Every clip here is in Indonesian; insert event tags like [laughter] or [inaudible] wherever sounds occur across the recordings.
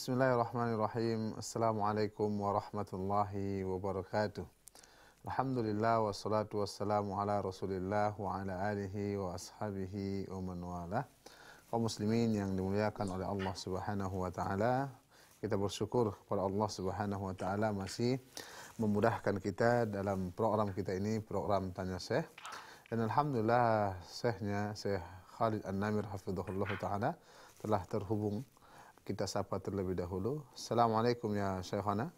Bismillahirrahmanirrahim. Assalamualaikum warahmatullahi wabarakatuh. Alhamdulillah wassalatu wassalamu ala Rasulillah wa ala alihi wa ashabihi wa man wala. Kaum muslimin yang dimuliakan oleh Allah Subhanahu wa taala, kita bersyukur kepada Allah Subhanahu wa taala masih memudahkan kita dalam program kita ini, program tanya Syekh. Dan alhamdulillah Syekhnya Syekh Khalid An-Namir hafizahullah taala telah terhubung kita sapa terlebih dahulu. Assalamualaikum ya Syekhana.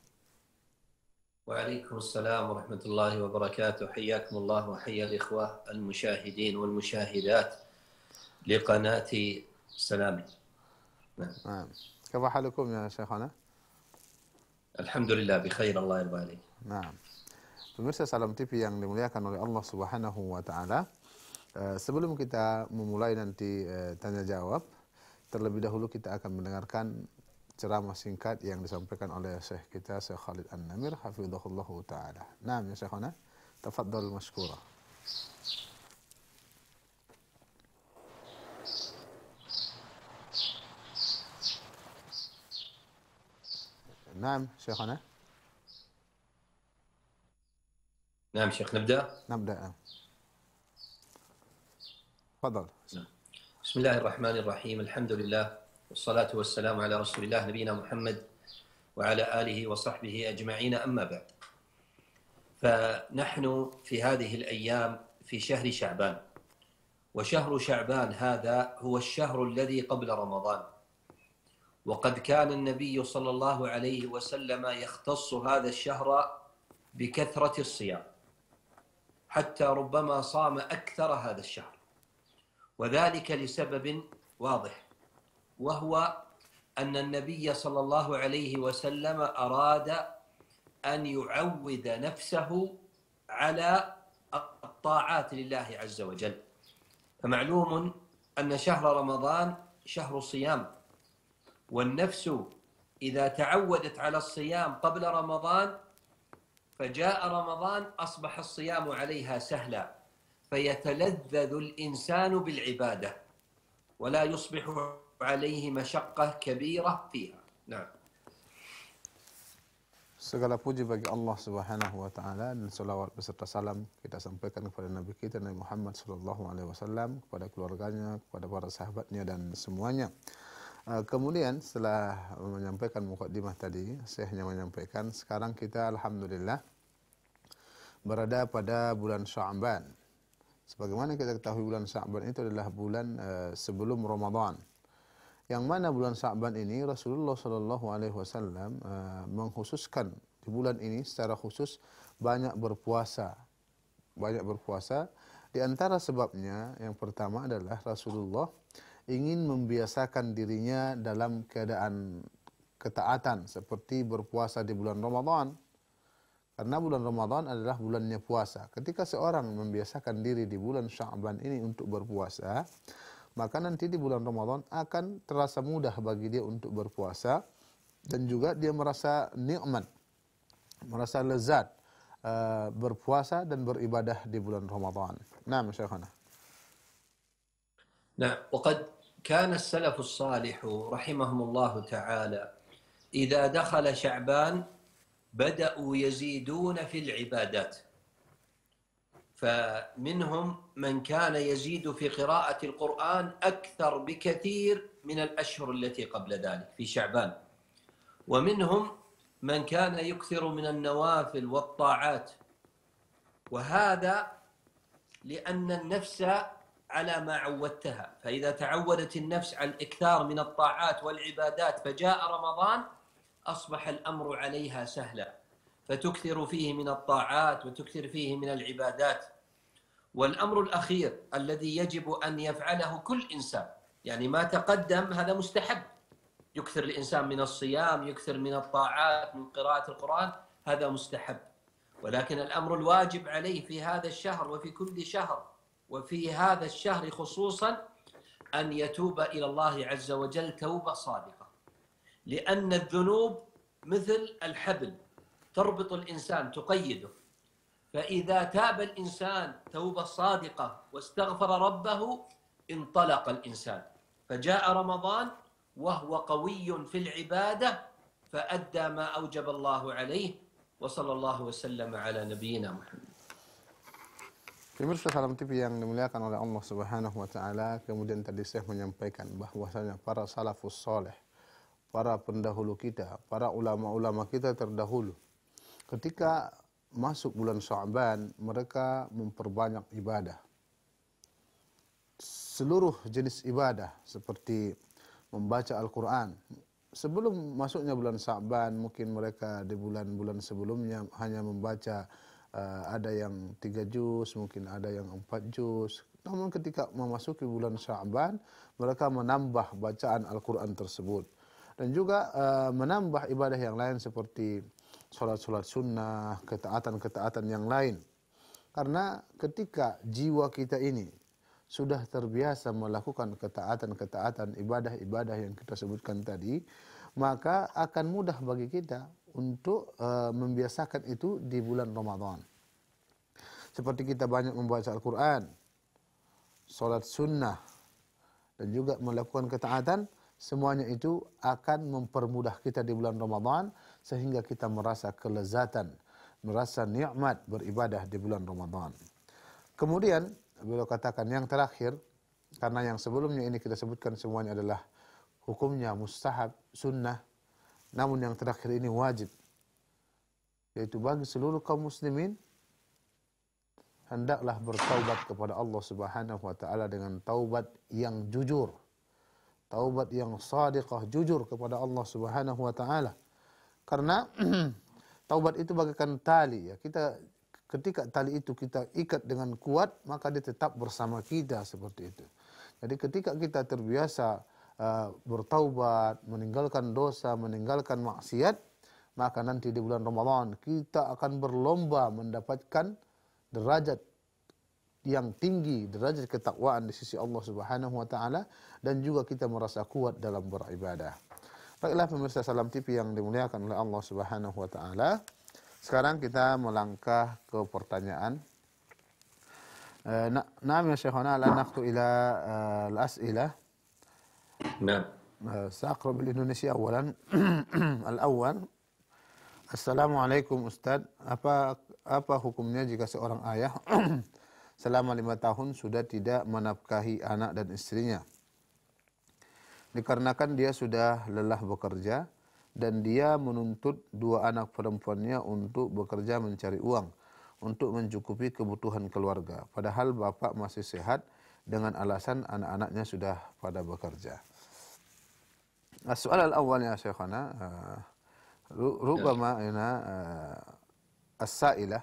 Waalaikumsalam warahmatullahi wabarakatuh. Hayyakum Allah wa hayya ikhwah al-mushahidin wal mushahidat li qanati Salami. Naam. Kaifa ya Syekhana? Alhamdulillah bikhair Allah yarda alik. Pemirsa Salam TV yang dimuliakan oleh Allah Subhanahu wa taala. Eh, sebelum kita memulai nanti eh, tanya jawab, Terlebih dahulu kita akan mendengarkan ceramah singkat yang disampaikan oleh Syekh kita Syekh Khalid An-Namir hafizahullah taala. Naam ya Syekhana, tafadhal mashkura. نعم شيخنا نعم شيخ نبدا نبدا تفضل بسم الله الرحمن الرحيم الحمد لله والصلاة والسلام على رسول الله نبينا محمد وعلى آله وصحبه أجمعين أما بعد فنحن في هذه الأيام في شهر شعبان وشهر شعبان هذا هو الشهر الذي قبل رمضان وقد كان النبي صلى الله عليه وسلم يختص هذا الشهر بكثرة الصيام حتى ربما صام أكثر هذا الشهر وذلك لسبب واضح وهو أن النبي صلى الله عليه وسلم أراد أن يعود نفسه على الطاعات لله عز وجل فمعلوم أن شهر رمضان شهر صيام والنفس إذا تعودت على الصيام قبل رمضان فجاء رمضان أصبح الصيام عليها سهلا فيتلذذ الإنسان بالعبادة ولا يصبح عليه مشقة كبيرة فيها نعم Segala puji bagi Allah Subhanahu wa taala dan selawat beserta salam kita sampaikan kepada Nabi kita Nabi Muhammad sallallahu alaihi wasallam kepada keluarganya, kepada para sahabatnya dan semuanya. Uh, kemudian setelah menyampaikan mukadimah tadi, saya hanya menyampaikan sekarang kita alhamdulillah berada pada bulan Sya'ban. Sebagaimana kita ketahui bulan Sya'ban itu adalah bulan uh, sebelum Ramadan. Yang mana bulan Sya'ban ini Rasulullah sallallahu uh, alaihi wasallam eh, mengkhususkan di bulan ini secara khusus banyak berpuasa. Banyak berpuasa di antara sebabnya yang pertama adalah Rasulullah ingin membiasakan dirinya dalam keadaan ketaatan seperti berpuasa di bulan Ramadan. Karena bulan Ramadan adalah bulannya puasa. Ketika seorang membiasakan diri di bulan Sya'ban ini untuk berpuasa, maka nanti di bulan Ramadan akan terasa mudah bagi dia untuk berpuasa dan juga dia merasa nikmat, merasa lezat uh, berpuasa dan beribadah di bulan Ramadan. Nah, Syekhana. Nah, وقد كان السلف الصالح رحمهم الله تعالى إذا دخل شعبان بدأوا يزيدون في العبادات فمنهم من كان يزيد في قراءة القرآن أكثر بكثير من الأشهر التي قبل ذلك في شعبان ومنهم من كان يكثر من النوافل والطاعات وهذا لأن النفس على ما عودتها فإذا تعودت النفس على الإكثار من الطاعات والعبادات فجاء رمضان أصبح الأمر عليها سهلا فتكثر فيه من الطاعات وتكثر فيه من العبادات والأمر الأخير الذي يجب أن يفعله كل إنسان يعني ما تقدم هذا مستحب يكثر الإنسان من الصيام يكثر من الطاعات من قراءة القرآن هذا مستحب ولكن الأمر الواجب عليه في هذا الشهر وفي كل شهر وفي هذا الشهر خصوصا أن يتوب إلى الله عز وجل توبة صادقة لأن الذنوب مثل الحبل تربط الإنسان تقيده فإذا تاب الإنسان توبة صادقة واستغفر ربه انطلق الإنسان فجاء رمضان وهو قوي في العبادة فأدى ما أوجب الله عليه وصلى الله وسلم على نبينا Muhammad. Pemirsa Salam TV yang dimuliakan oleh Allah Subhanahu wa taala, kemudian tadi saya menyampaikan bahwasanya para salafus soleh para pendahulu kita, para ulama-ulama kita terdahulu. Ketika masuk bulan Syaban, mereka memperbanyak ibadah. Seluruh jenis ibadah seperti membaca Al-Qur'an. Sebelum masuknya bulan Syaban, mungkin mereka di bulan-bulan sebelumnya hanya membaca uh, ada yang tiga juz, mungkin ada yang empat juz. Namun ketika memasuki bulan Syaban, mereka menambah bacaan Al-Quran tersebut dan juga uh, menambah ibadah yang lain seperti sholat-sholat sunnah, ketaatan-ketaatan yang lain. Karena ketika jiwa kita ini sudah terbiasa melakukan ketaatan-ketaatan ibadah-ibadah yang kita sebutkan tadi, maka akan mudah bagi kita untuk uh, membiasakan itu di bulan Ramadan. Seperti kita banyak membaca Al-Quran, sholat sunnah, dan juga melakukan ketaatan, Semuanya itu akan mempermudah kita di bulan Ramadan sehingga kita merasa kelezatan, merasa nikmat beribadah di bulan Ramadan. Kemudian beliau katakan yang terakhir karena yang sebelumnya ini kita sebutkan semuanya adalah hukumnya mustahab, sunnah. Namun yang terakhir ini wajib. Yaitu bagi seluruh kaum muslimin hendaklah bertaubat kepada Allah Subhanahu wa taala dengan taubat yang jujur. Taubat yang sadiqah, jujur kepada Allah Subhanahu wa taala. Karena [clears throat] taubat itu bagaikan tali ya. Kita ketika tali itu kita ikat dengan kuat, maka dia tetap bersama kita seperti itu. Jadi ketika kita terbiasa uh, bertaubat, meninggalkan dosa, meninggalkan maksiat, maka nanti di bulan Ramadan kita akan berlomba mendapatkan derajat yang tinggi derajat ketakwaan di sisi Allah Subhanahu wa taala dan juga kita merasa kuat dalam beribadah. Baiklah pemirsa Salam TV yang dimuliakan oleh Allah Subhanahu wa taala. Sekarang kita melangkah ke pertanyaan. Eh, naam ya Syekhana la naqtu ila eh, al-as'ilah. Naam. Eh, Indonesia awalan. [clears throat] Al awwal Assalamualaikum Ustaz apa apa hukumnya jika seorang ayah [clears throat] selama lima tahun sudah tidak menafkahi anak dan istrinya. Dikarenakan dia sudah lelah bekerja dan dia menuntut dua anak perempuannya untuk bekerja mencari uang untuk mencukupi kebutuhan keluarga. Padahal bapak masih sehat dengan alasan anak-anaknya sudah pada bekerja. Nah, soal awalnya Syekhana, eh, rubama ana eh, as-sa'ilah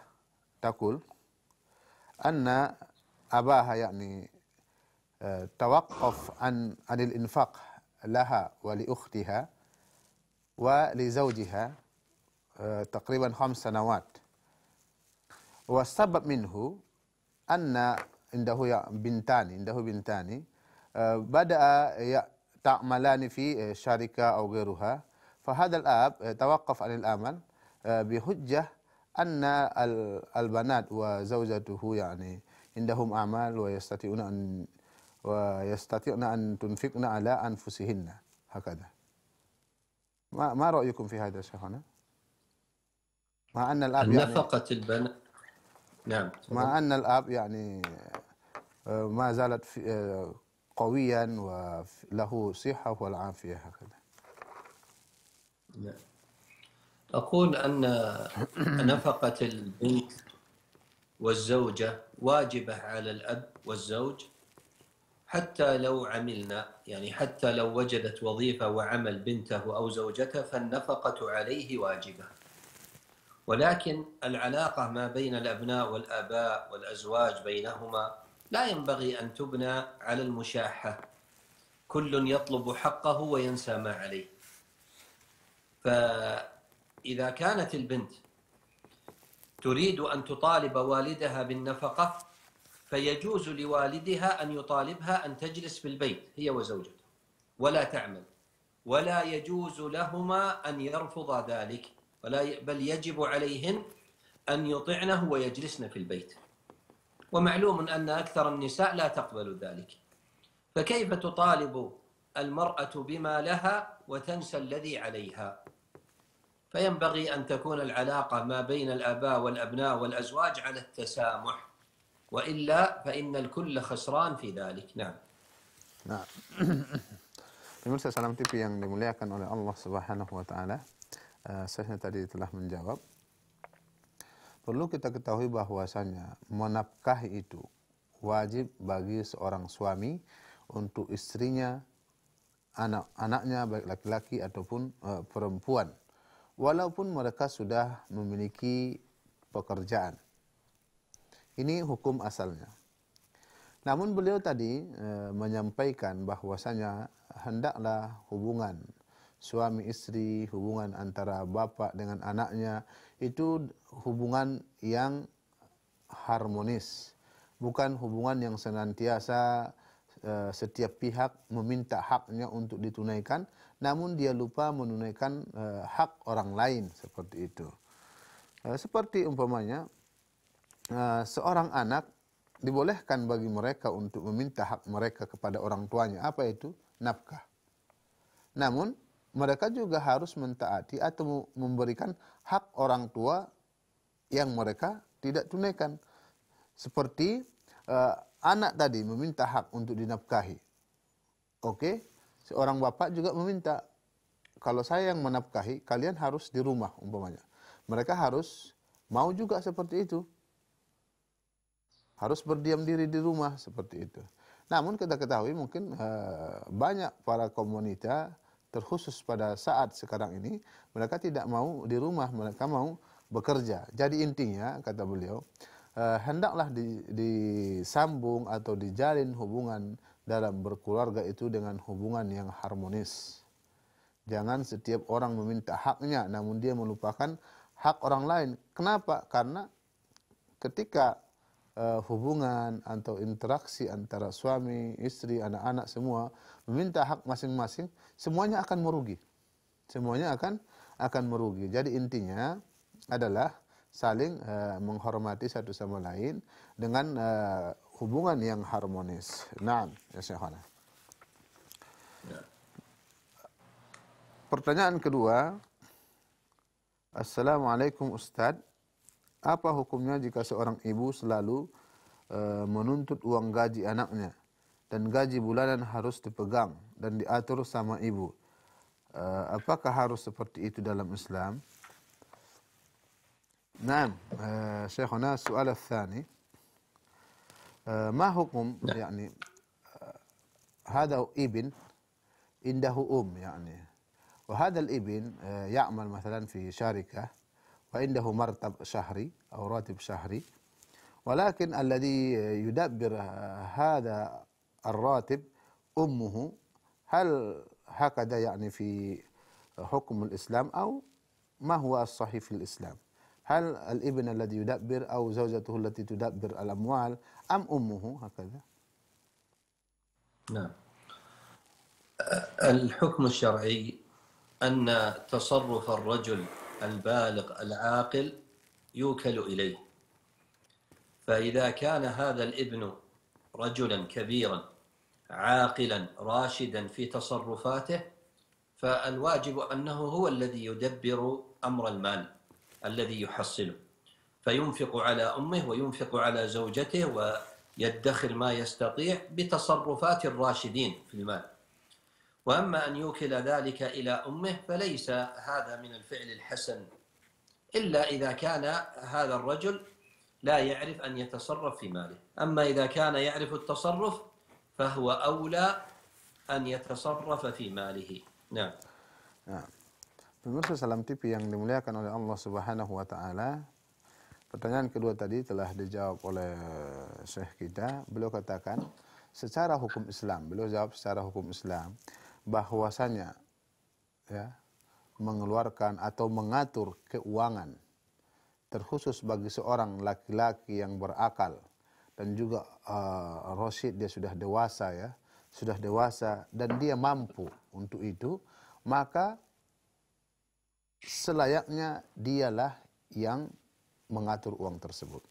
أن أباها يعني آه، توقف عن عن الإنفاق لها ولأختها ولزوجها آه، تقريبا خمس سنوات والسبب منه أن عنده بنتان عنده بنتان آه، بدأ تعملان في شركة أو غيرها فهذا الآب توقف عن العمل بحجة أن البنات وزوجته يعني عندهم أعمال ويستطيعون أن ويستطيعن أن تنفقن على أنفسهن هكذا ما, ما رأيكم في هذا شيخنا؟ مع أن الأب يعني نفقة البنات نعم مع أن الأب يعني آه، ما زالت آه، قويا وله صحة والعافية هكذا نعم أقول أن نفقة البنت والزوجة واجبة على الأب والزوج حتى لو عملنا يعني حتى لو وجدت وظيفة وعمل بنته أو زوجته فالنفقة عليه واجبة ولكن العلاقة ما بين الأبناء والآباء والأزواج بينهما لا ينبغي أن تبنى على المشاحة كل يطلب حقه وينسى ما عليه ف إذا كانت البنت تريد أن تطالب والدها بالنفقة فيجوز لوالدها أن يطالبها أن تجلس في البيت هي وزوجته ولا تعمل ولا يجوز لهما أن يرفضا ذلك ولا ي... بل يجب عليهن أن يطعنه ويجلسن في البيت ومعلوم أن أكثر النساء لا تقبل ذلك فكيف تطالب المرأة بما لها وتنسى الذي عليها فينبغي أن تكون العلاقة ما بين الآباء والأبناء والأزواج على التسامح وإلا فإن الكل خسران في ذلك نعم نعم [clears throat] Pemirsa Salam TV yang dimuliakan oleh Allah Subhanahu wa taala. Uh, eh, saya tadi telah menjawab. Perlu kita ketahui bahwasanya menafkahi itu wajib bagi seorang suami untuk istrinya, anak-anaknya baik laki-laki ataupun uh, perempuan walaupun mereka sudah memiliki pekerjaan. Ini hukum asalnya. Namun beliau tadi e, menyampaikan bahwasanya hendaklah hubungan suami istri, hubungan antara bapak dengan anaknya itu hubungan yang harmonis, bukan hubungan yang senantiasa e, setiap pihak meminta haknya untuk ditunaikan namun dia lupa menunaikan e, hak orang lain seperti itu. E, seperti umpamanya e, seorang anak dibolehkan bagi mereka untuk meminta hak mereka kepada orang tuanya. Apa itu? Nafkah. Namun mereka juga harus mentaati atau memberikan hak orang tua yang mereka tidak tunaikan. Seperti e, anak tadi meminta hak untuk dinafkahi. Oke, okay? Seorang bapak juga meminta, kalau saya yang menafkahi, kalian harus di rumah umpamanya. Mereka harus mau juga seperti itu. Harus berdiam diri di rumah seperti itu. Namun kita ketahui mungkin e, banyak para komunita terkhusus pada saat sekarang ini mereka tidak mau di rumah mereka mau bekerja. Jadi intinya kata beliau e, hendaklah di, disambung atau dijalin hubungan dalam berkeluarga itu dengan hubungan yang harmonis. Jangan setiap orang meminta haknya namun dia melupakan hak orang lain. Kenapa? Karena ketika eh, hubungan atau interaksi antara suami, istri, anak-anak semua meminta hak masing-masing, semuanya akan merugi. Semuanya akan akan merugi. Jadi intinya adalah saling eh, menghormati satu sama lain dengan eh, hubungan yang harmonis. Nah, ya Syekhana. Ya. Pertanyaan kedua, Assalamualaikum Ustaz. Apa hukumnya jika seorang ibu selalu e, menuntut uang gaji anaknya dan gaji bulanan harus dipegang dan diatur sama ibu? E, apakah harus seperti itu dalam Islam? Nah, e, eh, Syekhuna, soal آه، ما حكم يعني آه، هذا ابن عنده أم يعني وهذا الابن آه، يعمل مثلا في شركة وعنده مرتب شهري أو راتب شهري ولكن الذي يدبر هذا الراتب أمه هل هكذا يعني في حكم الإسلام أو ما هو الصحيح في الإسلام هل الابن الذي يدبر أو زوجته التي تدبر الأموال أم أمه هكذا نعم الحكم الشرعي أن تصرف الرجل البالغ العاقل يوكل إليه فإذا كان هذا الابن رجلا كبيرا عاقلا راشدا في تصرفاته فالواجب أنه هو الذي يدبر أمر المال الذي يحصله فينفق على امه وينفق على زوجته ويدخر ما يستطيع بتصرفات الراشدين في المال. واما ان يوكل ذلك الى امه فليس هذا من الفعل الحسن الا اذا كان هذا الرجل لا يعرف ان يتصرف في ماله، اما اذا كان يعرف التصرف فهو اولى أن يتصرف في ماله. نعم. نعم. Pemirsa Salam TV yang dimuliakan oleh Allah Subhanahu wa taala, Pertanyaan kedua tadi telah dijawab oleh Syekh kita. Beliau katakan secara hukum Islam, beliau jawab secara hukum Islam bahwasanya ya mengeluarkan atau mengatur keuangan terkhusus bagi seorang laki-laki yang berakal dan juga uh, eh, Rosid dia sudah dewasa ya, sudah dewasa dan dia mampu untuk itu, maka selayaknya dialah yang mengatur uang tersebut.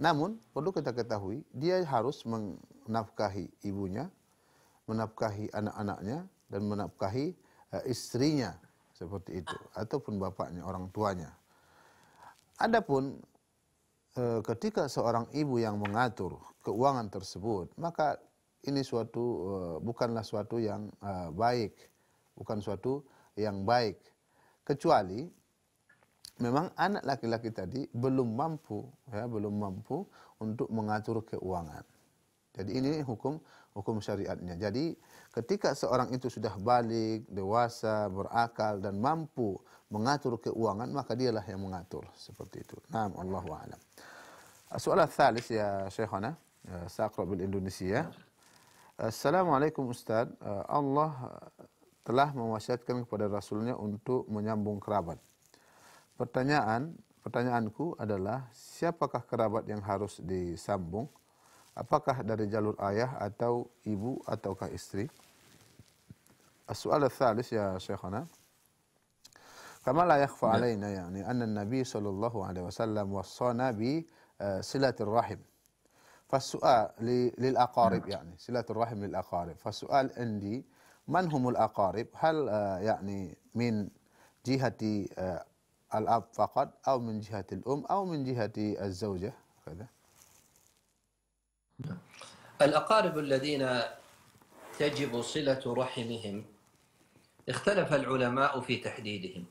Namun, perlu kita ketahui, dia harus menafkahi ibunya, menafkahi anak-anaknya, dan menafkahi eh, istrinya seperti itu, ataupun bapaknya, orang tuanya. Adapun eh, ketika seorang ibu yang mengatur keuangan tersebut, maka ini suatu eh, bukanlah suatu yang baik, bukan suatu yang baik, kecuali memang anak laki-laki tadi belum mampu ya belum mampu untuk mengatur keuangan. Jadi ini hukum hukum syariatnya. Jadi ketika seorang itu sudah balik, dewasa, berakal dan mampu mengatur keuangan maka dialah yang mengatur seperti itu. Naam Allah a'lam. Soal thalis ya Syekhana, ya, saqra bil Indonesia. Assalamualaikum Ustaz. Eh, Allah telah mewasiatkan kepada Rasulnya untuk menyambung kerabat. Pertanyaan, pertanyaanku adalah siapakah kerabat yang harus disambung? Apakah dari jalur ayah atau ibu ataukah istri? As-su'al ats-tsalis ya Syekhana. كما لا يخفى علينا يعني أن النبي صلى الله عليه وسلم وصانا بصلة الرحم فالسؤال للأقارب يعني صلة الرحم للأقارب فالسؤال عندي من هم الأقارب هل يعني من جهة الأب فقط أو من جهة الأم أو من جهة الزوجة كذا نعم. الأقارب الذين تجب صلة رحمهم اختلف العلماء في تحديدهم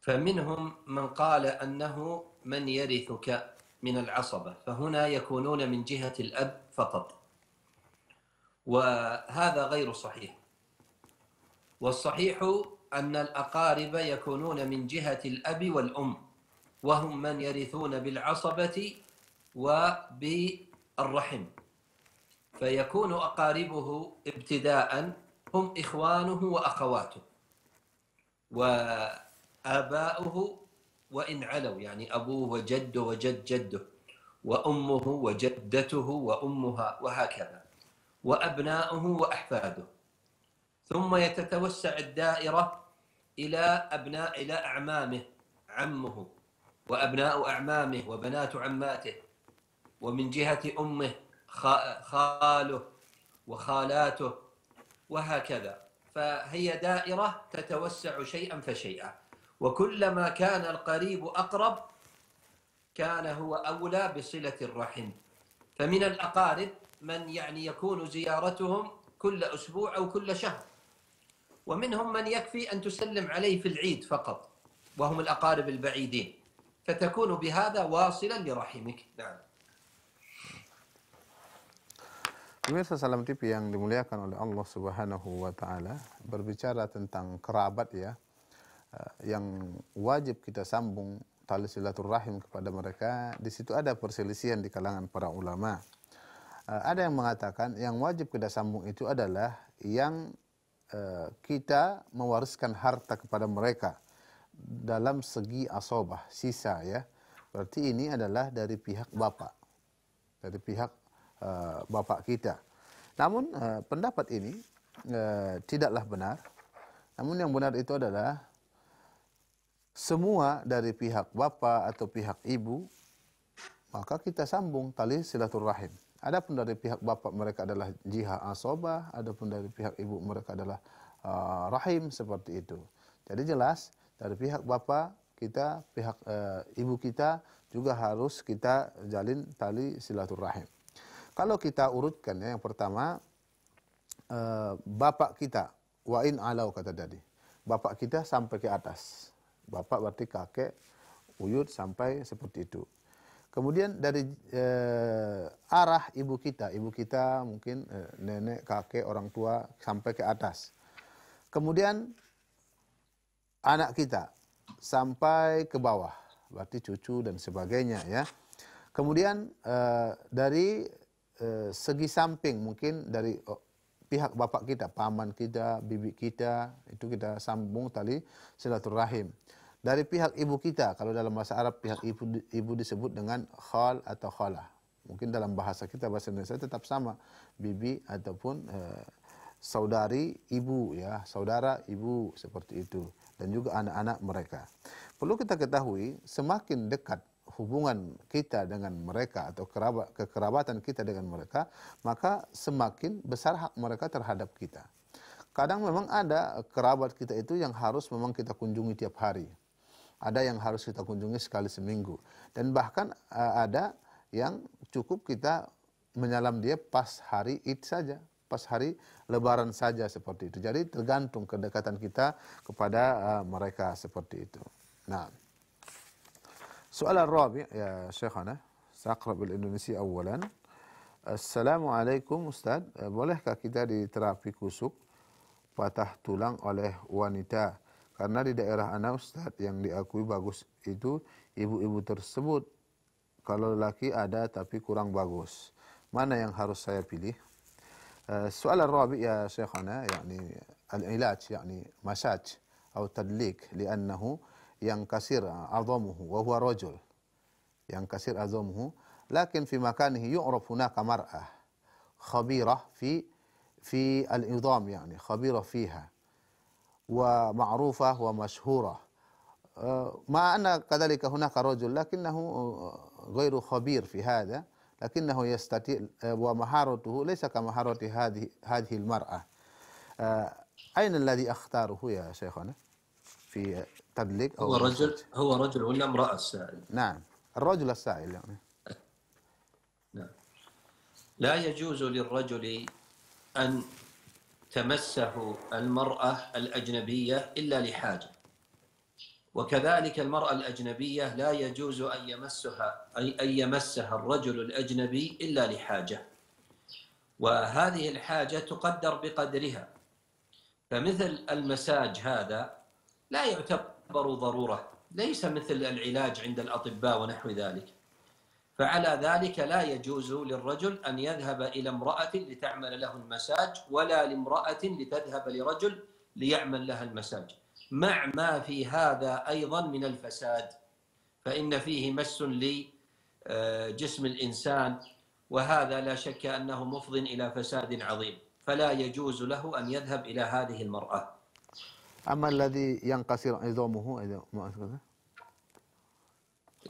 فمنهم من قال أنه من يرثك من العصبة فهنا يكونون من جهة الأب فقط وهذا غير صحيح والصحيح أن الأقارب يكونون من جهة الأب والأم وهم من يرثون بالعصبة وبالرحم فيكون أقاربه ابتداء هم إخوانه وأخواته وآباؤه وإن علوا يعني أبوه وجده وجد جده وأمه وجدته وأمها وهكذا وأبناؤه وأحفاده ثم يتتوسع الدائرة إلى أبناء إلى أعمامه عمه وأبناء أعمامه وبنات عماته ومن جهة أمه خاله وخالاته وهكذا فهي دائرة تتوسع شيئا فشيئا وكلما كان القريب أقرب كان هو أولى بصلة الرحم فمن الأقارب من يعني يكون زيارتهم كل أسبوع أو كل شهر ومنهم من يكفي أن تسلم عليه في العيد فقط وهم الأقارب البعيدين فتكون بهذا واصلا لرحمك نعم Pemirsa Salam TV yang dimuliakan oleh Allah Subhanahu wa taala berbicara tentang kerabat ya eh, yang wajib kita sambung tali silaturahim kepada mereka di situ ada perselisihan di kalangan para ulama eh, ada yang mengatakan yang wajib kita sambung itu adalah yang Eh, kita mewariskan harta kepada mereka dalam segi asobah sisa ya berarti ini adalah dari pihak bapak dari pihak uh, bapak kita namun uh, pendapat ini uh, tidaklah benar namun yang benar itu adalah semua dari pihak bapak atau pihak ibu maka kita sambung tali silaturahim Adapun dari pihak bapak mereka adalah jihad asobah, adapun dari pihak ibu mereka adalah uh, rahim seperti itu. Jadi jelas dari pihak bapak kita, pihak uh, ibu kita juga harus kita jalin tali silaturahim. Kalau kita urutkan ya, yang pertama uh, bapak kita wain alau kata tadi. Bapak kita sampai ke atas. Bapak berarti kakek, uyut sampai seperti itu. Kemudian dari eh, arah ibu kita, ibu kita mungkin eh, nenek, kakek, orang tua sampai ke atas. Kemudian anak kita sampai ke bawah, berarti cucu dan sebagainya ya. Kemudian eh, dari eh, segi samping mungkin dari oh, pihak bapak kita, paman kita, bibi kita, itu kita sambung tali silaturahim dari pihak ibu kita kalau dalam bahasa Arab pihak ibu ibu disebut dengan khal atau khala mungkin dalam bahasa kita bahasa Indonesia tetap sama bibi ataupun eh, saudari ibu ya saudara ibu seperti itu dan juga anak-anak mereka perlu kita ketahui semakin dekat hubungan kita dengan mereka atau kerabat kekerabatan kita dengan mereka, maka semakin besar hak mereka terhadap kita. Kadang memang ada kerabat kita itu yang harus memang kita kunjungi tiap hari. Ada yang harus kita kunjungi sekali seminggu. Dan bahkan uh, ada yang cukup kita menyalam dia pas hari Id saja, pas hari Lebaran saja seperti itu. Jadi tergantung kedekatan kita kepada uh, mereka seperti itu. Nah, soal Rabi ya Syekhana, bil indonesia awalan. Assalamualaikum Ustaz, eh, bolehkah kita diterapi kusuk patah tulang oleh wanita karena di daerah anda Ustaz yang diakui bagus itu ibu-ibu tersebut kalau laki ada tapi kurang bagus mana yang harus saya pilih eh, soal rabi ya syekhana yakni al-ilaj yakni masaj atau tadlik liannahu yang kasir azamuhu wa huwa rajul yang kasir azamuhu lakin fi makanihi yu'raf hunaka mar'ah khabirah fi fi al-idham yakni khabirah fiha ومعروفة ومشهورة آه، مع أن كذلك هناك رجل لكنه آه، غير خبير في هذا لكنه يستطيع آه، ومهارته ليس كمهارة هذه هذه المرأة أين الذي أختاره يا شيخنا في تدليك هو رجل هو رجل ولا امرأة السائل نعم الرجل السائل يعني. نعم لا يجوز للرجل أن تمسه المرأة الأجنبية إلا لحاجة وكذلك المرأة الأجنبية لا يجوز أن يمسها أي أن يمسها الرجل الأجنبي إلا لحاجة وهذه الحاجة تقدر بقدرها فمثل المساج هذا لا يعتبر ضرورة ليس مثل العلاج عند الأطباء ونحو ذلك فعلى ذلك لا يجوز للرجل أن يذهب إلى امرأة لتعمل له المساج ولا لامرأة لتذهب لرجل ليعمل لها المساج مع ما في هذا أيضا من الفساد فإن فيه مس لجسم الإنسان وهذا لا شك أنه مفض إلى فساد عظيم فلا يجوز له أن يذهب إلى هذه المرأة أما الذي ينقصر عظامه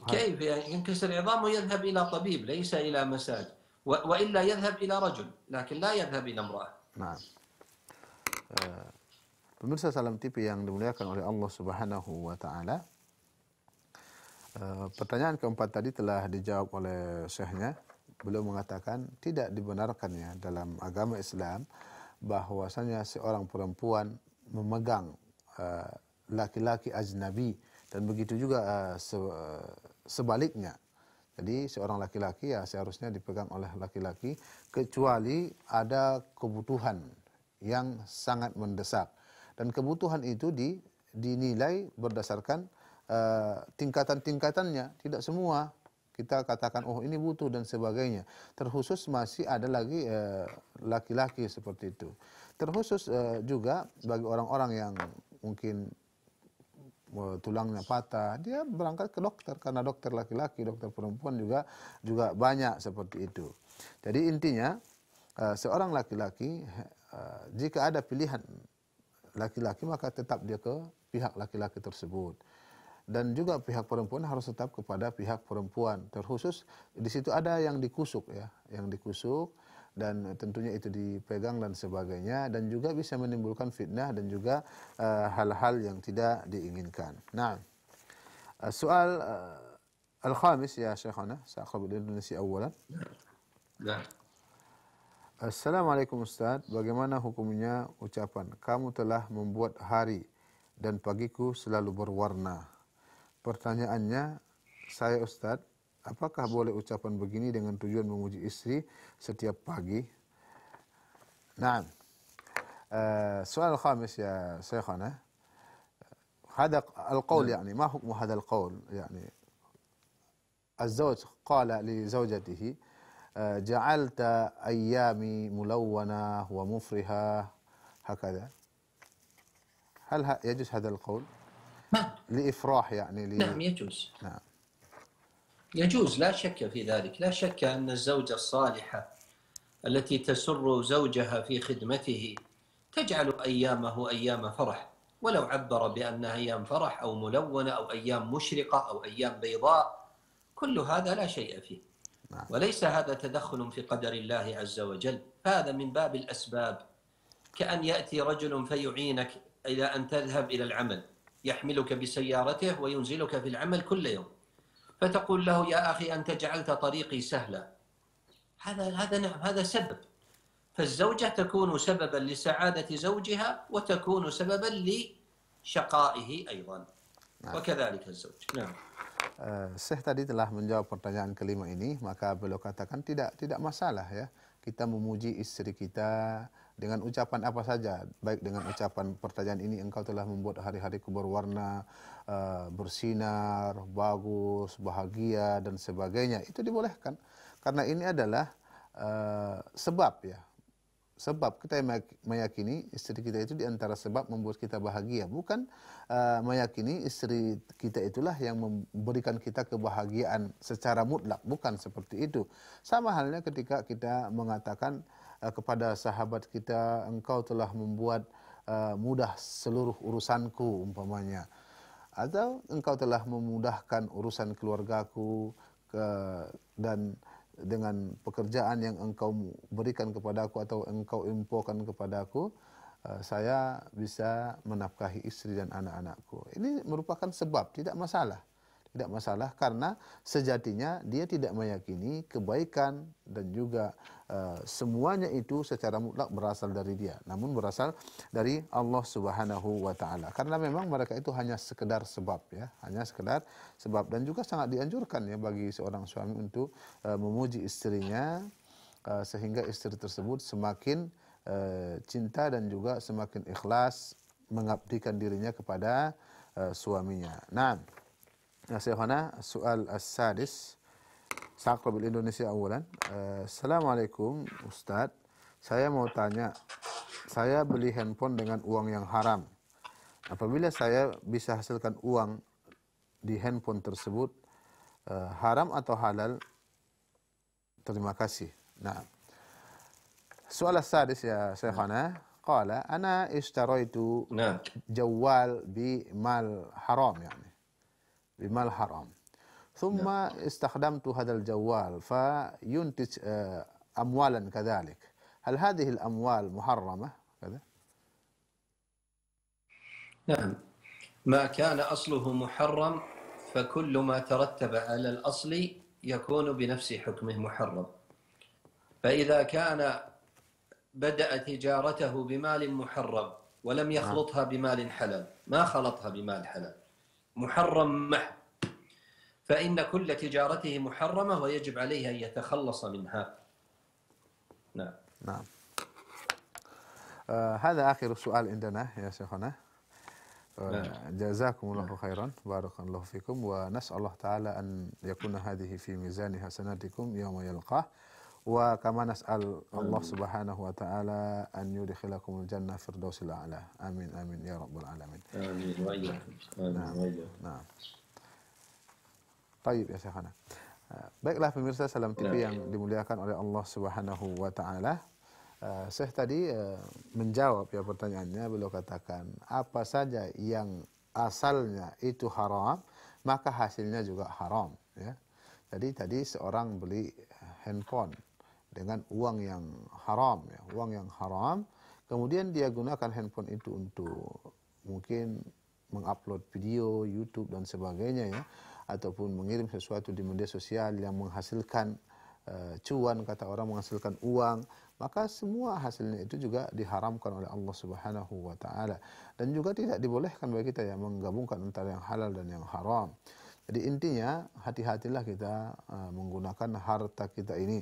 كيف ينكسر عظامه يذهب إلى طبيب ليس إلى مساج وإلا يذهب إلى رجل لكن لا يذهب إلى امرأة نعم Pemirsa Salam TV yang dimuliakan oleh Allah Subhanahu wa taala. pertanyaan keempat tadi telah dijawab oleh syekhnya. Beliau mengatakan tidak dibenarkannya dalam agama Islam bahwasanya seorang perempuan memegang uh, laki-laki uh, ajnabi dan begitu juga uh, se, sebaliknya. Jadi seorang laki-laki ya seharusnya dipegang oleh laki-laki kecuali ada kebutuhan yang sangat mendesak dan kebutuhan itu di, dinilai berdasarkan uh, tingkatan-tingkatannya tidak semua kita katakan oh ini butuh dan sebagainya terkhusus masih ada lagi uh, laki-laki seperti itu terkhusus uh, juga bagi orang-orang yang mungkin tulangnya patah, dia berangkat ke dokter karena dokter laki-laki, dokter perempuan juga juga banyak seperti itu. Jadi intinya eh, seorang laki-laki eh, jika ada pilihan laki-laki maka tetap dia ke pihak laki-laki tersebut. Dan juga pihak perempuan harus tetap kepada pihak perempuan. Terkhusus di situ ada yang dikusuk ya, yang dikusuk dan tentunya itu dipegang dan sebagainya dan juga bisa menimbulkan fitnah dan juga eh, hal-hal uh, yang tidak diinginkan. Nah, uh, soal uh, al-khamis ya Syekhana, sa'qabul Indonesia awalan. Nah. Ya. Ya. Assalamualaikum Ustaz, bagaimana hukumnya ucapan kamu telah membuat hari dan pagiku selalu berwarna. Pertanyaannya, saya Ustadz Apakah boleh ucapan begini dengan tujuan memuji istri setiap pagi? Nah, السؤال الخامس يا شيخنا هذا القول يعني ما حكم هذا القول يعني الزوج قال لزوجته جعلت أيامي ملونة ومفرحة هكذا هل يجوز هذا القول؟ نعم لإفراح يعني لي... نعم يجوز نعم يجوز لا شك في ذلك لا شك أن الزوجة الصالحة التي تسر زوجها في خدمته تجعل أيامه أيام فرح ولو عبر بأنها أيام فرح أو ملونة أو أيام مشرقة أو أيام بيضاء كل هذا لا شيء فيه نعم. وليس هذا تدخل في قدر الله عز وجل هذا من باب الأسباب كأن يأتي رجل فيعينك إلى أن تذهب إلى العمل يحملك بسيارته وينزلك في العمل كل يوم فتقول له يا اخي انت جعلت طريقي سهلا هذا هذا نعم هذا سبب فالزوجه تكون سببا لسعاده زوجها وتكون سببا لشقائه ايضا نعم. وكذلك الزوج نعم Uh, eh, Syekh tadi telah menjawab pertanyaan kelima ini, maka beliau katakan tidak tidak masalah ya kita memuji istri kita, dengan ucapan apa saja, baik dengan ucapan pertanyaan ini engkau telah membuat hari-hariku berwarna, uh, eh, bersinar, bagus, bahagia dan sebagainya. Itu dibolehkan karena ini adalah uh, sebab ya. Sebab kita meyakini istri kita itu diantara sebab membuat kita bahagia, bukan uh, meyakini istri kita itulah yang memberikan kita kebahagiaan secara mutlak, bukan seperti itu. Sama halnya ketika kita mengatakan Uh, kepada sahabat kita engkau telah membuat uh, mudah seluruh urusanku umpamanya atau engkau telah memudahkan urusan keluargaku ke, dan dengan pekerjaan yang engkau berikan kepadaku atau engkau impokan kepadaku uh, saya bisa menafkahi istri dan anak-anakku ini merupakan sebab tidak masalah tidak masalah karena sejatinya dia tidak meyakini kebaikan dan juga uh, semuanya itu secara mutlak berasal dari dia namun berasal dari Allah Subhanahu wa taala karena memang mereka itu hanya sekedar sebab ya hanya sekedar sebab dan juga sangat dianjurkan ya bagi seorang suami untuk uh, memuji istrinya uh, sehingga istri tersebut semakin uh, cinta dan juga semakin ikhlas mengabdikan dirinya kepada uh, suaminya nah يا شيخنا soal sadis, سأقرأ بالإندونيسيا أولا السلام عليكم Ustaz saya mau tanya saya beli handphone dengan uang yang haram apabila saya bisa hasilkan uang di handphone tersebut eh, haram atau halal terima kasih nah sadis ya يا شيخنا قال انا اشتريت نعم. جوال mal haram ya. بمال حرام ثم نعم. استخدمت هذا الجوال فينتج آه، أموالا كذلك هل هذه الأموال محرمة كذا؟ نعم ما كان أصله محرم فكل ما ترتب على الأصل يكون بنفس حكمه محرم فإذا كان بدأ تجارته بمال محرم ولم نعم. يخلطها بمال حلال ما خلطها بمال حلال محرم محض فإن كل تجارته محرمة ويجب عليه أن يتخلص منها نعم نعم آه هذا آخر سؤال عندنا يا شيخنا آه نعم. جزاكم الله نعم. خيرا بارك الله فيكم ونسأل الله تعالى أن يكون هذه في ميزان حسناتكم يوم يلقاه wa kama nas'al Allah Subhanahu wa taala an al jannah firdausil a'la. Amin amin ya rabbal alamin. Amin wa iyyakum. Amin nah. Iya. nah. Baik ya Syekhana. Eh, baiklah pemirsa Salam TV nah, yang ya. dimuliakan oleh Allah Subhanahu wa taala. Uh, Syekh tadi uh, menjawab ya pertanyaannya beliau katakan apa saja yang asalnya itu haram maka hasilnya juga haram ya. Jadi tadi seorang beli handphone dengan uang yang haram ya, uang yang haram. Kemudian dia gunakan handphone itu untuk mungkin mengupload video YouTube dan sebagainya ya ataupun mengirim sesuatu di media sosial yang menghasilkan uh, cuan kata orang menghasilkan uang maka semua hasilnya itu juga diharamkan oleh Allah Subhanahu wa taala dan juga tidak dibolehkan bagi kita yang menggabungkan antara yang halal dan yang haram. Jadi intinya hati-hatilah kita uh, menggunakan harta kita ini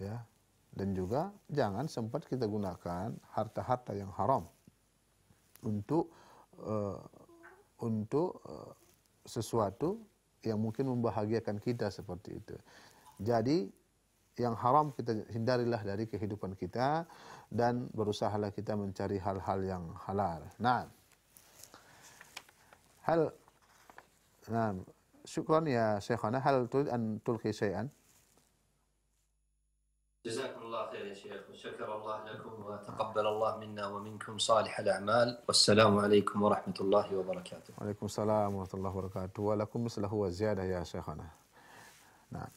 ya dan juga jangan sempat kita gunakan harta-harta yang haram untuk uh, untuk uh, sesuatu yang mungkin membahagiakan kita seperti itu. Jadi yang haram kita hindarilah dari kehidupan kita dan berusahalah kita mencari hal-hal yang halal. Nah, hal nah syukron ya Syekhana hal turid an syai'an جزاكم الله خير يا شيخ وشكر الله لكم وتقبل الله منا ومنكم صالح الأعمال والسلام عليكم ورحمة الله وبركاته وعليكم السلام ورحمة الله وبركاته ولكم مثله وزيادة يا شيخنا نعم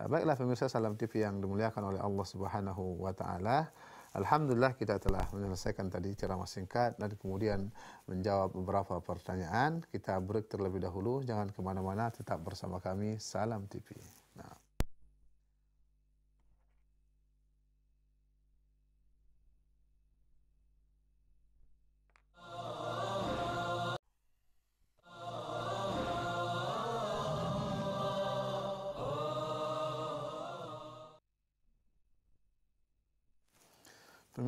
Baiklah pemirsa Salam TV yang dimuliakan oleh Allah Subhanahu wa taala. Alhamdulillah kita telah menyelesaikan tadi ceramah singkat dan kemudian menjawab beberapa pertanyaan. Kita break terlebih dahulu, jangan kemana-mana, tetap bersama kami Salam TV.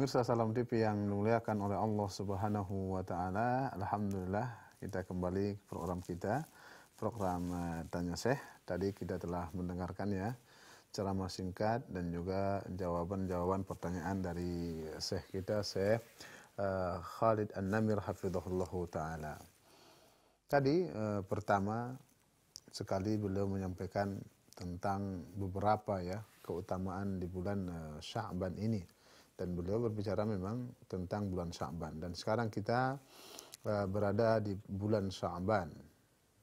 Pemirsa Salam TV yang dimuliakan oleh Allah Subhanahu wa taala, alhamdulillah kita kembali ke program kita, program eh, Tanya Syekh. Tadi kita telah mendengarkan ya ceramah singkat dan juga jawaban-jawaban pertanyaan dari Syekh kita, Syekh eh, Khalid An-Namir hafizahullah taala. Tadi eh, pertama sekali beliau menyampaikan tentang beberapa ya keutamaan di bulan Sya'ban ini dan beliau berbicara memang tentang bulan Sya'ban dan sekarang kita uh, berada di bulan Sya'ban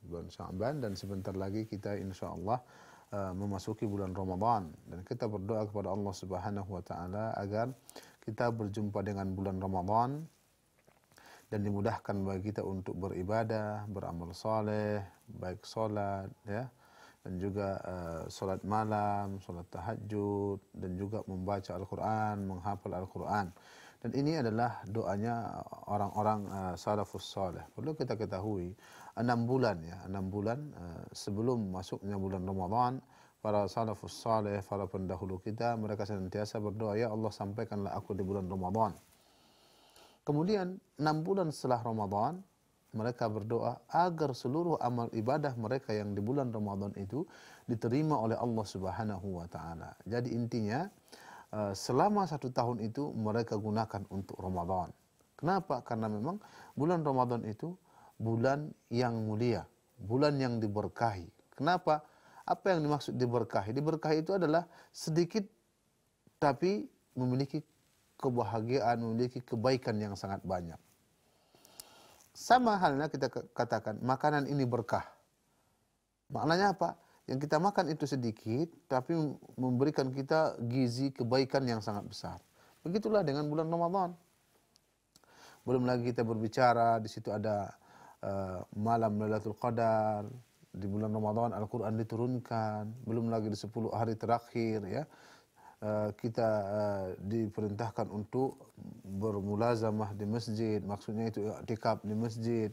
bulan Sya'ban dan sebentar lagi kita insya Allah uh, memasuki bulan Ramadan dan kita berdoa kepada Allah Subhanahu wa taala agar kita berjumpa dengan bulan Ramadan dan dimudahkan bagi kita untuk beribadah, beramal saleh, baik salat ya, dan juga uh, solat malam, solat tahajud dan juga membaca Al-Quran, menghafal Al-Quran. Dan ini adalah doanya orang-orang uh, salafus soleh. Perlu kita ketahui, enam bulan ya, enam bulan uh, sebelum masuknya bulan Ramadan, para salafus soleh, para pendahulu kita, mereka senantiasa berdoa, Ya Allah sampaikanlah aku di bulan Ramadan. Kemudian, enam bulan setelah Ramadan, mereka berdoa agar seluruh amal ibadah mereka yang di bulan Ramadan itu diterima oleh Allah Subhanahu wa taala. Jadi intinya eh, selama satu tahun itu mereka gunakan untuk Ramadan. Kenapa? Karena memang bulan Ramadan itu bulan yang mulia, bulan yang diberkahi. Kenapa? Apa yang dimaksud diberkahi? Diberkahi itu adalah sedikit tapi memiliki kebahagiaan, memiliki kebaikan yang sangat banyak. Sama halnya kita katakan makanan ini berkah. Maknanya apa? Yang kita makan itu sedikit, tapi memberikan kita gizi kebaikan yang sangat besar. Begitulah dengan bulan Ramadan. Belum lagi kita berbicara, di situ ada uh, malam Lailatul Qadar, di bulan Ramadan Al-Quran diturunkan, belum lagi di 10 hari terakhir ya. Eh, kita uh, diperintahkan untuk bermulazamah di masjid, maksudnya itu iktikaf di masjid.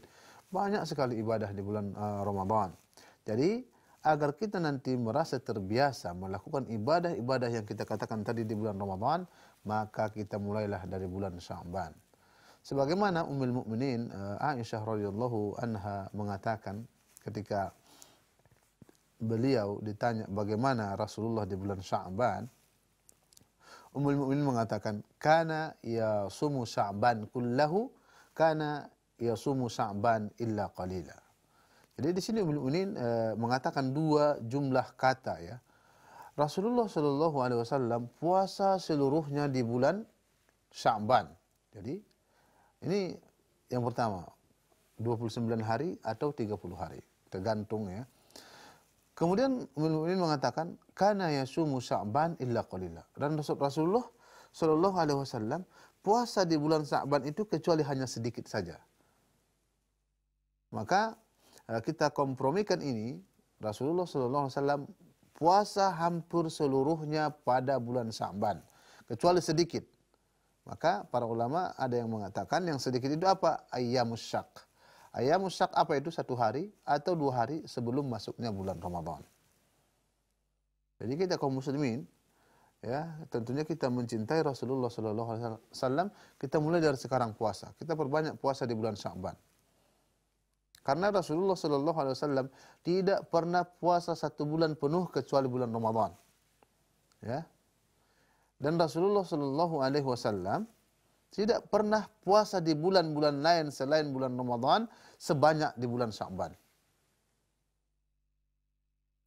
Banyak sekali ibadah di bulan uh, Ramadan. Jadi agar kita nanti merasa terbiasa melakukan ibadah-ibadah yang kita katakan tadi di bulan Ramadan, maka kita mulailah dari bulan Sya'ban. Sebagaimana Ummul Mukminin uh, Aisyah radhiyallahu anha mengatakan ketika beliau ditanya bagaimana Rasulullah di bulan Sya'ban, Ummul Mukminin mengatakan, "Kana yasumu Sya'ban kullahu, kana yasumu Sya'ban illa qalila." Jadi di sini Ummul Mukminin eh, mengatakan dua jumlah kata ya. Rasulullah Shallallahu Alaihi Wasallam puasa seluruhnya di bulan Sya'ban. Jadi ini yang pertama 29 hari atau 30 hari tergantung ya. Kemudian Ummul Mukminin mengatakan kana yasumu Sya'ban illa qalila. Dan Rasulullah Shallallahu alaihi wasallam puasa di bulan Sya'ban itu kecuali hanya sedikit saja. Maka eh, kita kompromikan ini Rasulullah Shallallahu alaihi wasallam puasa hampir seluruhnya pada bulan Sya'ban kecuali sedikit. Maka para ulama ada yang mengatakan yang sedikit itu apa? Ayyamus syak. Ayyamus syak apa itu? Satu hari atau dua hari sebelum masuknya bulan Ramadan. Jadi kita kaum muslimin ya tentunya kita mencintai Rasulullah Sallallahu Alaihi Wasallam kita mulai dari sekarang puasa kita perbanyak puasa di bulan Syaban. karena Rasulullah Sallallahu Alaihi Wasallam tidak pernah puasa satu bulan penuh kecuali bulan Ramadan ya dan Rasulullah Sallallahu Alaihi Wasallam tidak pernah puasa di bulan-bulan lain selain bulan Ramadan sebanyak di bulan Syaban.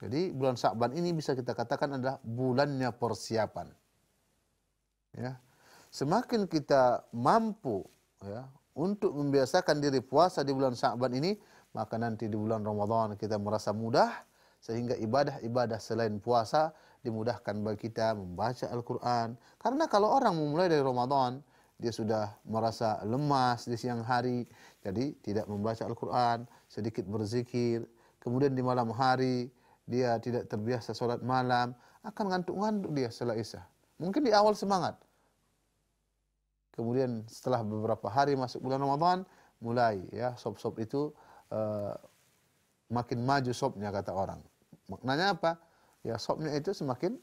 Jadi bulan Sya'ban ini bisa kita katakan adalah bulannya persiapan. Ya. Semakin kita mampu ya, untuk membiasakan diri puasa di bulan Sya'ban ini, maka nanti di bulan Ramadan kita merasa mudah sehingga ibadah-ibadah selain puasa dimudahkan bagi kita membaca Al-Qur'an. Karena kalau orang memulai dari Ramadan, dia sudah merasa lemas di siang hari, jadi tidak membaca Al-Qur'an, sedikit berzikir, kemudian di malam hari dia tidak terbiasa sholat malam, akan ngantuk-ngantuk dia setelah Isya. Mungkin di awal semangat. Kemudian setelah beberapa hari masuk bulan Ramadan, mulai ya sop-sop itu uh, makin maju sopnya kata orang. Maknanya apa? Ya sopnya itu semakin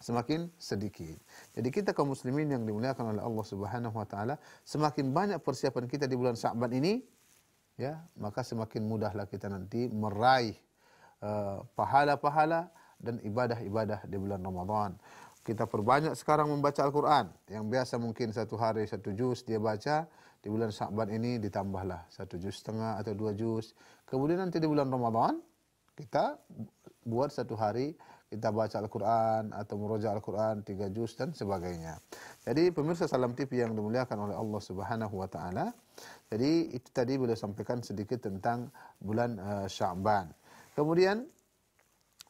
semakin sedikit. Jadi kita kaum muslimin yang dimuliakan oleh Allah Subhanahu wa taala, semakin banyak persiapan kita di bulan Sya'ban ini ya, maka semakin mudahlah kita nanti meraih Eh, pahala-pahala dan ibadah-ibadah di bulan Ramadan. Kita perbanyak sekarang membaca Al-Quran. Yang biasa mungkin satu hari satu juz dia baca. Di bulan Sa'ban ini ditambahlah satu juz setengah atau dua juz. Kemudian nanti di bulan Ramadan kita buat satu hari kita baca Al-Quran atau meroja Al-Quran tiga juz dan sebagainya. Jadi pemirsa Salam TV yang dimuliakan oleh Allah Subhanahu Wa Taala. Jadi itu tadi boleh sampaikan sedikit tentang bulan uh, eh, Sya'ban. Kemudian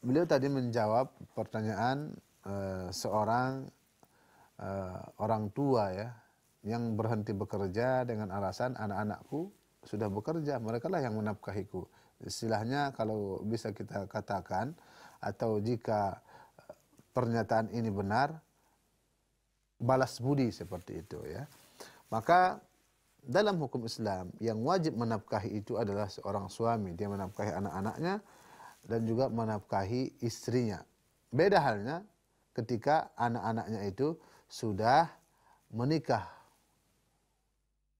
beliau tadi menjawab pertanyaan uh, seorang uh, orang tua ya yang berhenti bekerja dengan alasan anak-anakku sudah bekerja, mereka lah yang menafkahiku. Istilahnya kalau bisa kita katakan atau jika eh, pernyataan ini benar balas budi seperti itu ya. Maka dalam hukum Islam yang wajib menafkahi itu adalah seorang suami. Dia menafkahi anak-anaknya dan juga menafkahi istrinya. Beda halnya ketika anak-anaknya itu sudah menikah.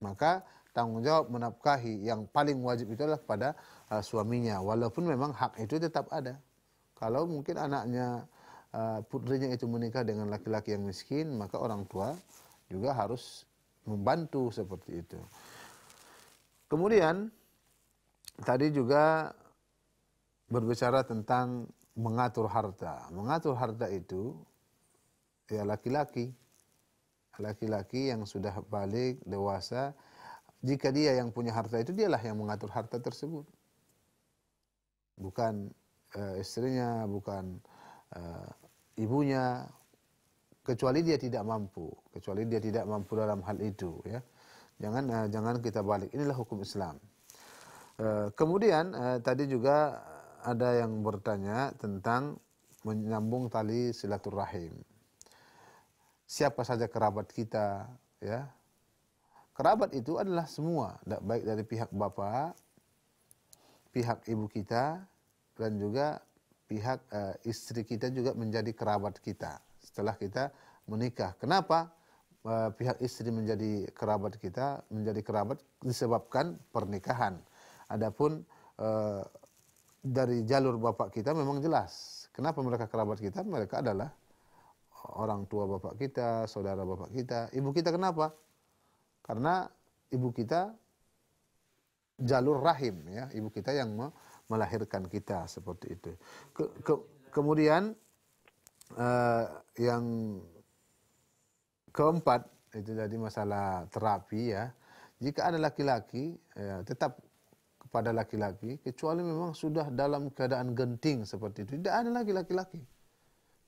Maka tanggung jawab menafkahi yang paling wajib itu adalah pada uh, suaminya. Walaupun memang hak itu tetap ada. Kalau mungkin anaknya uh, putrinya itu menikah dengan laki-laki yang miskin, maka orang tua juga harus membantu seperti itu. Kemudian tadi juga berbicara tentang mengatur harta. Mengatur harta itu ya laki-laki. Laki-laki yang sudah balik dewasa jika dia yang punya harta itu dialah yang mengatur harta tersebut. Bukan e, istrinya, bukan e, ibunya, kecuali dia tidak mampu, kecuali dia tidak mampu dalam hal itu ya. Jangan uh, jangan kita balik. Inilah hukum Islam. Uh, kemudian uh, tadi juga ada yang bertanya tentang menyambung tali silaturahim. Siapa saja kerabat kita ya. Kerabat itu adalah semua, baik dari pihak bapak, pihak ibu kita dan juga pihak uh, istri kita juga menjadi kerabat kita setelah kita menikah. Kenapa eh, pihak istri menjadi kerabat kita, menjadi kerabat disebabkan pernikahan. Adapun eh, dari jalur bapak kita memang jelas. Kenapa mereka kerabat kita? Mereka adalah orang tua bapak kita, saudara bapak kita, ibu kita kenapa? Karena ibu kita jalur rahim ya, ibu kita yang melahirkan kita seperti itu. Ke, ke, kemudian uh, yang keempat itu jadi masalah terapi ya. Jika ada laki-laki ya, tetap kepada laki-laki kecuali memang sudah dalam keadaan genting seperti itu. Tidak ada lagi laki-laki.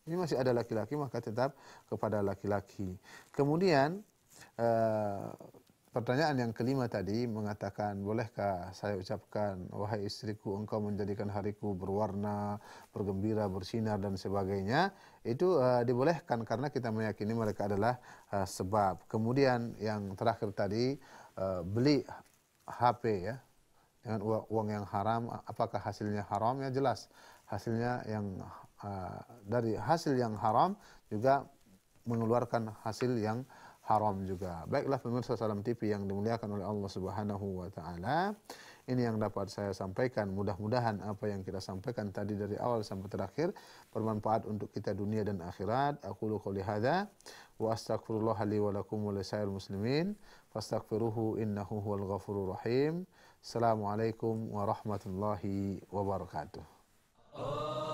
Ini masih ada laki-laki maka tetap kepada laki-laki. Kemudian eh, Pertanyaan yang kelima tadi mengatakan, bolehkah saya ucapkan, wahai istriku, engkau menjadikan hariku berwarna, bergembira, bersinar, dan sebagainya. Itu uh, dibolehkan karena kita meyakini mereka adalah uh, sebab. Kemudian yang terakhir tadi, uh, beli HP ya, dengan uang, yang haram, apakah hasilnya haram? Ya jelas, hasilnya yang uh, dari hasil yang haram juga mengeluarkan hasil yang haram juga. Baiklah pemirsa Salam TV yang dimuliakan oleh Allah Subhanahu wa taala. Ini yang dapat saya sampaikan. Mudah-mudahan apa yang kita sampaikan tadi dari awal sampai terakhir bermanfaat untuk kita dunia dan akhirat. Aku lu qouli hadza wa astaghfirullah li wa lakum wa lisa'il muslimin fastaghfiruhu innahu huwal ghafurur rahim. Assalamualaikum warahmatullahi wabarakatuh. Oh.